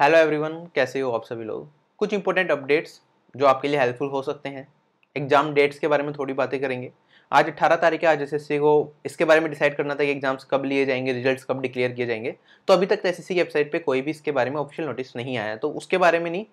hello everyone कैसे हो आप सभी लोग कुछ इंपॉर्टेंट अपडेट्स जो आपके लिए हेल्पफुल हो सकते हैं एग्ज़ाम डेट्स के बारे में थोड़ी बातें करेंगे आज 18 तारीख है आज एस को इसके बारे में डिसाइड करना था कि एग्जाम्स कब लिए जाएंगे रिजल्ट्स कब डिक्लेयर किए जाएंगे तो अभी तक एस तो की वेबसाइट पर कोई भी इसके बारे में ऑफिशियल नोटिस नहीं आया तो उसके बारे में नहीं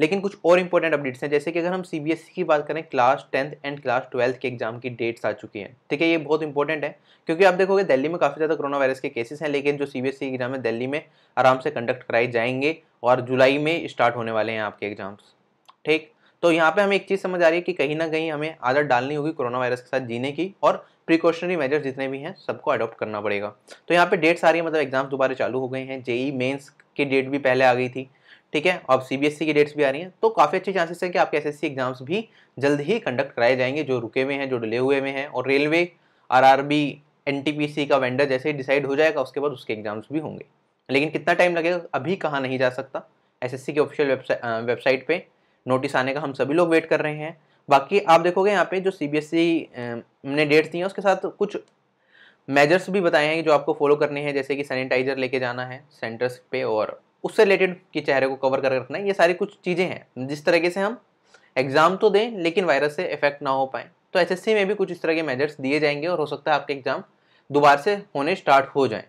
लेकिन कुछ और इंपॉर्टेंट अपडेट्स हैं जैसे कि अगर हम सीबीएसई e की बात करें class tenth and class twelfth के एग्जाम की डेट्स आ चुकी हैं ठीक है ये बहुत इंपॉर्टेंट है क्योंकि आप देखोगे दिल्ली में काफ़ी ज़्यादा कोरोना वायरस के केसेस हैं लेकिन जो सीबीएसई e एग्जाम है दिल्ली में आराम से कंडक्ट कराए जाएंगे और जुलाई में स्टार्ट होने वाले हैं आपके एग्जाम्स ठीक तो यहाँ पर हमें एक चीज़ समझ आ रही है कि कहीं ना कहीं हमें आदत डालनी होगी कोरोना वायरस के साथ जीने की और प्रिकॉशनरी मेजर्स जितने भी हैं सबको अडॉप्ट करना पड़ेगा तो यहाँ पे डेट्स आ रही है मतलब एग्जाम्स दोबारा चालू हो गए हैं जेई मेन्स की डेट भी पहले आ गई थी ठीक है अब सीबीएसई e की डेट्स भी आ रही हैं तो काफ़ी अच्छे चांसेस हैं कि आपके एसएससी एग्जाम्स भी जल्द ही कंडक्ट कराए जाएंगे जो रुके हुए हैं जो डिले हुए हुए हैं और रेलवे आरआरबी एनटीपीसी का वेंडर जैसे ही डिसाइड हो जाएगा उसके बाद उसके एग्जाम्स भी होंगे लेकिन कितना टाइम लगेगा अभी कहाँ नहीं जा सकता एस के ऑफिशियल वेबसाइट वेबसाइट नोटिस आने का हम सभी लोग वेट कर रहे हैं बाकी आप देखोगे यहाँ पे जो सी e, ने डेट्स दी हैं उसके साथ कुछ मेजर्स भी बताए हैं जो आपको फॉलो करने हैं जैसे कि सैनिटाइजर लेके जाना है सेंटर्स पे और उससे रिलेटेड के चेहरे को कवर करके रखना है ये सारी कुछ चीज़ें हैं जिस तरीके से हम एग्ज़ाम तो दें लेकिन वायरस से इफेक्ट ना हो पाए तो एसएससी में भी कुछ इस तरह के मेजर्स दिए जाएंगे और हो सकता है आपके एग्ज़ाम दोबारा से होने स्टार्ट हो जाए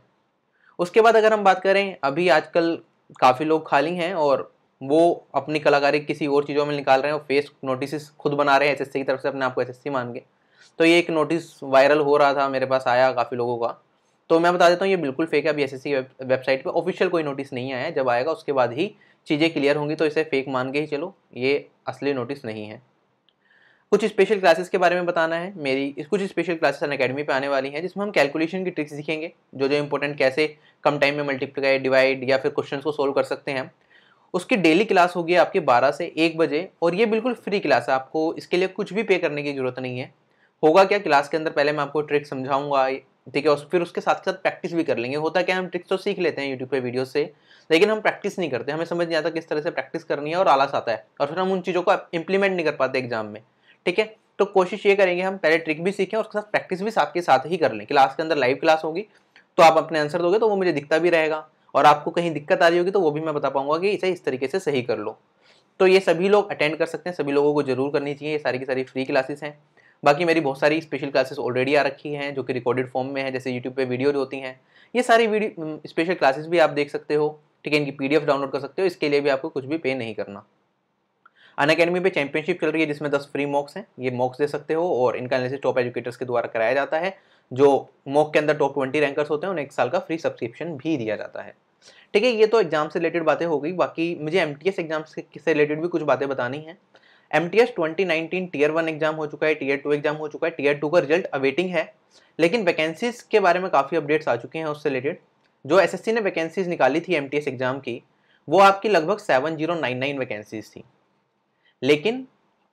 उसके बाद अगर हम बात करें अभी आजकल काफ़ी लोग खाली हैं और वो अपनी कलाकारी किसी और चीज़ों में निकाल रहे हैं और फेस नोटिस खुद बना रहे हैं एस की तरफ से अपने आप को एस मान के तो ये एक नोटिस वायरल हो रहा था मेरे पास आया काफ़ी लोगों का तो मैं बता देता हूँ ये बिल्कुल फेक है अभी एस वेबसाइट पर ऑफिशियल कोई नोटिस नहीं आया है जब आएगा उसके बाद ही चीज़ें क्लियर होंगी तो इसे फेक मान के ही चलो ये असली नोटिस नहीं है कुछ स्पेशल क्लासेस के बारे में बताना है मेरी कुछ स्पेशल क्लासेस अन अकेडमी पर आने वाली हैं जिसमें हम कैलकुलेशन की ट्रिक्स सीखेंगे जो जो इंपॉर्टेंट कैसे कम टाइम में मल्टीप्लाई डिवाइड या फिर क्वेश्चन को सोल्व कर सकते हैं उसकी डेली क्लास होगी आपके 12 से 1 बजे और ये बिल्कुल फ्री क्लास है आपको इसके लिए कुछ भी पे करने की ज़रूरत नहीं है होगा क्या क्लास के अंदर पहले मैं आपको ट्रिक समझाऊँगा ठीक है उस फिर उसके साथ साथ प्रैक्टिस भी कर लेंगे होता क्या हम ट्रिक्स तो सीख लेते हैं यूट्यूब पे वीडियो से लेकिन हम प्रैक्टिस नहीं करते हमें समझ नहीं आता किस तरह से प्रैक्टिस करनी है और आलस आता है और फिर हम उन चीज़ों को इंप्लीमेंट नहीं कर पाते एग्जाम में ठीक है तो कोशिश ये करेंगे हम पहले ट्रिक भी सीखें और उसके साथ प्रैक्टिस भी साथ के साथ ही कर लें क्लास के अंदर लाइव क्लास होगी तो आप अपने आंसर दोगे तो वो मुझे दिखता भी रहेगा और आपको कहीं दिक्कत आ रही होगी तो वो भी मैं बता पाऊंगा कि इसे इस तरीके से सही कर लो तो ये सभी लोग अटेंड कर सकते हैं सभी लोगों को जरूर करनी चाहिए ये सारी की सारी फ्री क्लासेस हैं बाकी मेरी बहुत सारी स्पेशल क्लासेस ऑलरेडी आ रखी हैं जो कि रिकॉर्डेड फॉर्म में है जैसे यूट्यूब पे वीडियो होती हैं ये सारी वीडियो स्पेशल क्लासेस भी आप देख सकते हो ठीक है इनकी पी डाउनलोड कर सकते हो इसके लिए भी आपको कुछ भी पे नहीं करना अन अकेडमी पे चैंपियनशिप चल रही है जिसमें दस फ्री मॉक्स हैं ये मॉक्स दे सकते हो और इनका एनालिसिस टॉप एजुकेटर्स के द्वारा कराया जाता है जो मॉक के अंदर टॉप ट्वेंटी रैंकर्स होते हैं उन्हें एक साल का फ्री सब्सक्रिप्शन भी दिया जाता है ठीक है ये तो एग्जाम से रिलेटेड बातें हो गई बाकी मुझे एम टी एग्जाम से रिलेटेड भी कुछ बातें बतानी हैं M T S twenty nineteen tier one exam हो चुका है टीयर टू एग्जाम हो चुका है टीयर टू का रिजल्ट अवेटिंग है लेकिन वैकेंसीज के बारे में काफ़ी अपडेट्स आ चुके हैं उससे रिलेटेड जो एसएससी ने वैकेंसीज निकाली थी एम एग्ज़ाम की वो आपकी लगभग seven zero nine nine vacancies थी लेकिन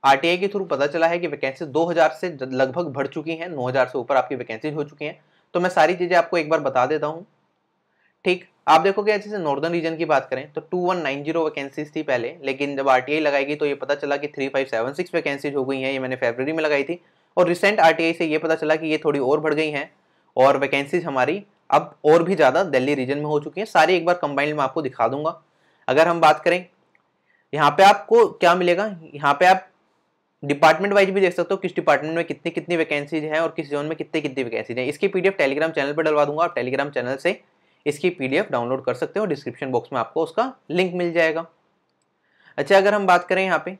आर के थ्रू पता चला है कि वैकेंसी 2000 से लगभग बढ़ चुकी हैं 9000 से ऊपर आपकी वैकेंसीज हो चुकी हैं तो मैं सारी चीज़ें आपको एक बार बता देता हूँ ठीक आप देखोगे से नॉर्दर्न रीजन की बात करें तो two one nine zero vacancies थी पहले लेकिन जब आर लगाएगी तो ये पता चला कि three five seven six vacancies हो गई हैं ये मैंने फेबररी में लगाई थी और रिसेंट आर से ये पता चला कि ये थोड़ी और बढ़ गई हैं और वैकेंसीज हमारी अब और भी ज़्यादा दिल्ली रीजन में हो चुकी हैं सारी एक बार कंबाइंड में आपको दिखा दूंगा अगर हम बात करें यहाँ पे आपको क्या मिलेगा यहाँ पे आप डिपार्टमेंट वाइज भी देख सकते हो किस डिपार्टमेंट में कितनी कितनी वैकेंसीज हैं और किस जोन में कितनी कितनी वैकेंसीज हैं इसकी पीडीएफ टेलीग्राम चैनल पर डलवा दूंगा आप टेलीग्राम चैनल से इसकी पीडीएफ डाउनलोड कर सकते हो डिस्क्रिप्शन बॉक्स में आपको उसका लिंक मिल जाएगा अच्छा अगर हम बात करें यहाँ पे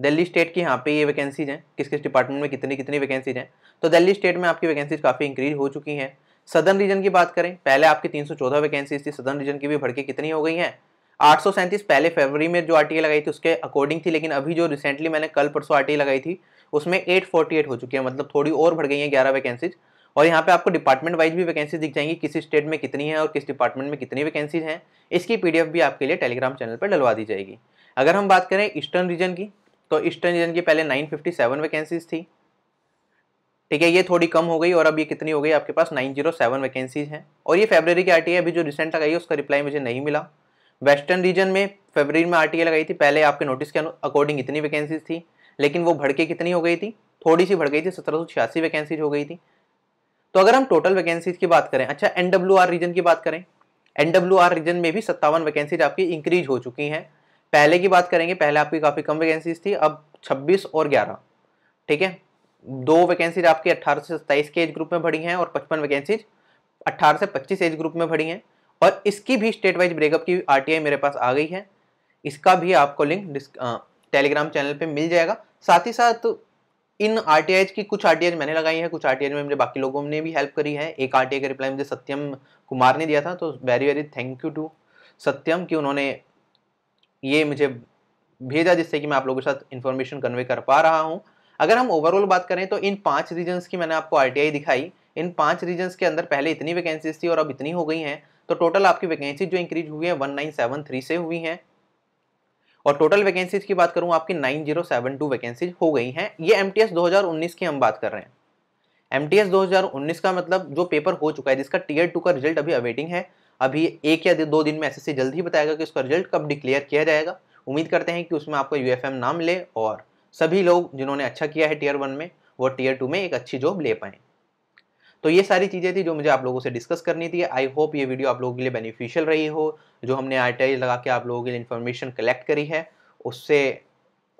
दिल्ली स्टेट की यहाँ पे ये वैकेंसीज हैं किस किस डिपार्टमेंट में कितनी कितनी वैकेंसीज हैं तो दिल्ली स्टेट में आपकी वैकेंसीज काफ़ी इंक्रीज हो चुकी हैं सदर्न रीजन की बात करें पहले आपकी तीन सौ चौदह वैकेंसीज थी सदर्न रीजन की भी भड़की कितनी हो गई हैं आठ सौ सैंतीस पहले फरवरी में जो आरटीए लगाई थी उसके अकॉर्डिंग थी लेकिन अभी जो रिसेंटली मैंने कल परसों आरटीए लगाई थी उसमें एट फोर्टी एट हो चुकी है मतलब थोड़ी और बढ़ गई है ग्यारह वैकेंसीज और यहाँ पे आपको डिपार्टमेंट वाइज भी वैकेंसी दिख जाएंगी किस स्टेट में कितनी है और किस डिपार्टमेंट में कितनी वैकेंसीज हैं इसकी पीडीएफ भी आपके लिए टेलीग्राम चैनल पर डलवा दी जाएगी अगर हम बात करें ईस्टर्न रीजन की तो ईस्टर्न रीजन की पहले 957 वैकेंसीज थी ठीक है ये थोड़ी कम हो गई और अब ये कितनी हो गई आपके पास सेवन वैकेंसीज हैं और ये फेबररी की आरटीए अभी जो रिसेंट लगाई है उसका रिप्लाई मुझे नहीं मिला वेस्टर्न रीजन में फेबररी में आरटीए लगाई थी पहले आपके नोटिस के अकॉर्डिंग इतनी वैकेंसीज थी लेकिन वो भड़के कितनी हो गई थी थोड़ी सी भड़ गई थी सत्रह वैकेंसीज हो गई थी तो अगर हम टोटल वैकेंसीज की बात करें अच्छा आर रीजन की बात करें आर रीजन में भी सत्तावन वैकेंसीज आपकी इंक्रीज हो चुकी हैं पहले की बात करेंगे पहले आपकी काफ़ी कम वैकेंसीज थी अब 26 और 11 ठीक है दो वैकेंसीज आपकी 18 से 27 के एज ग्रुप में भरी हैं और 55 वैकेंसीज 18 से 25 एज ग्रुप में भरी हैं और इसकी भी स्टेट वाइज ब्रेकअप की आर मेरे पास आ गई है इसका भी आपको लिंक टेलीग्राम चैनल पर मिल जाएगा साथ ही साथ इन आर की कुछ आर मैंने लगाई है कुछ आर में मुझे बाकी लोगों ने भी हेल्प करी है एक आर का रिप्लाई मुझे सत्यम कुमार ने दिया था तो very very thank you to Satyam कि उन्होंने ये मुझे भेजा जिससे कि मैं आप लोगों के साथ इन्फॉर्मेशन कन्वे कर पा रहा हूँ अगर हम ओवरऑल बात करें तो इन पाँच रीजन्स की मैंने आपको आर दिखाई इन पाँच रीजन्स के अंदर पहले इतनी वैकेंसीज थी और अब इतनी हो गई हैं तो टोटल आपकी वैकेंसी जो इंक्रीज हुई है वन से हुई हैं और टोटल वैकेंसीज की बात करूँ आपकी 9072 वैकेंसीज हो गई हैं ये एम 2019 की हम बात कर रहे हैं एम 2019 का मतलब जो पेपर हो चुका है जिसका टीयर टू का रिजल्ट अभी अवेटिंग है अभी एक या दो दिन में एस जल्द ही बताएगा कि उसका रिजल्ट कब डिक्लेयर किया जाएगा उम्मीद करते हैं कि उसमें आपको यू नाम ले और सभी लोग जिन्होंने अच्छा किया है टीयर वन में वो टीयर टू में एक अच्छी जॉब ले पाएँ तो ये सारी चीज़ें थी जो मुझे आप लोगों से डिस्कस करनी थी आई होप ये वीडियो आप लोगों के लिए बेनिफिशियल रही हो जो हमने आर लगा के आप लोगों के लिए इन्फॉर्मेशन कलेक्ट करी है उससे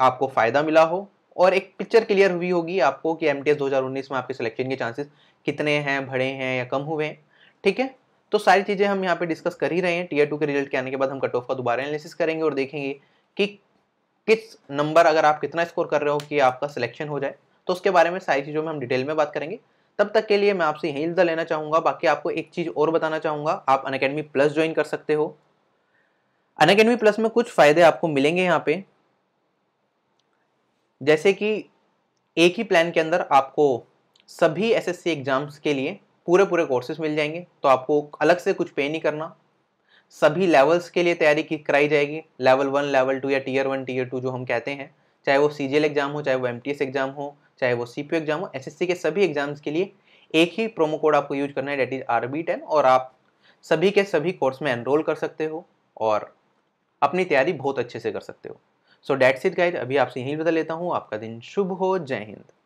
आपको फ़ायदा मिला हो और एक पिक्चर क्लियर हुई होगी आपको कि एम टी में आपके सिलेक्शन के चांसेस कितने हैं बढ़े हैं या कम हुए हैं ठीक है तो सारी चीज़ें हम यहाँ पे डिस्कस कर ही रहे हैं टीयर टू के रिजल्ट के आने के बाद हम कट ऑफ का दोबारा एनालिसिस करेंगे और देखेंगे कि किस नंबर अगर आप कितना स्कोर कर रहे हो कि आपका सिलेक्शन हो जाए तो उसके बारे में सारी चीज़ों में हम डिटेल में बात करेंगे तब तक के लिए मैं आपसे यही इल्ज़ा लेना चाहूँगा बाकी आपको एक चीज़ और बताना चाहूँगा आप अन अकेडमी प्लस ज्वाइन कर सकते हो अन अकेडमी प्लस में कुछ फ़ायदे आपको मिलेंगे यहाँ पे जैसे कि एक ही प्लान के अंदर आपको सभी एसएससी एग्ज़ाम्स के लिए पूरे पूरे कोर्सेज मिल जाएंगे तो आपको अलग से कुछ पे नहीं करना सभी लेवल्स के लिए तैयारी की कराई जाएगी लेवल वन लेवल टू या टीयर वन टीयर टू जो हम कहते हैं चाहे वो सी एग्ज़ाम हो चाहे वो एम एग्ज़ाम हो चाहे वो सी एग्जाम हो एस के सभी एग्जाम्स के लिए एक ही प्रोमो कोड आपको यूज करना है date is R B ten और आप सभी के सभी कोर्स में एनरोल कर सकते हो और अपनी तैयारी बहुत अच्छे से कर सकते हो सो डेट्स इट गाइड अभी आपसे यहीं बदल लेता हूँ आपका दिन शुभ हो जय हिंद